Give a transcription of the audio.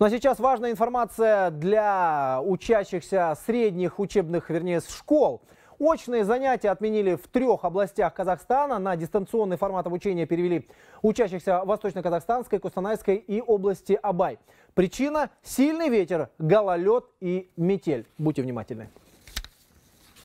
Ну а сейчас важная информация для учащихся средних учебных, вернее, школ. Очные занятия отменили в трех областях Казахстана. На дистанционный формат обучения перевели учащихся Восточно-Казахстанской, Кустанайской и области Абай. Причина – сильный ветер, гололед и метель. Будьте внимательны.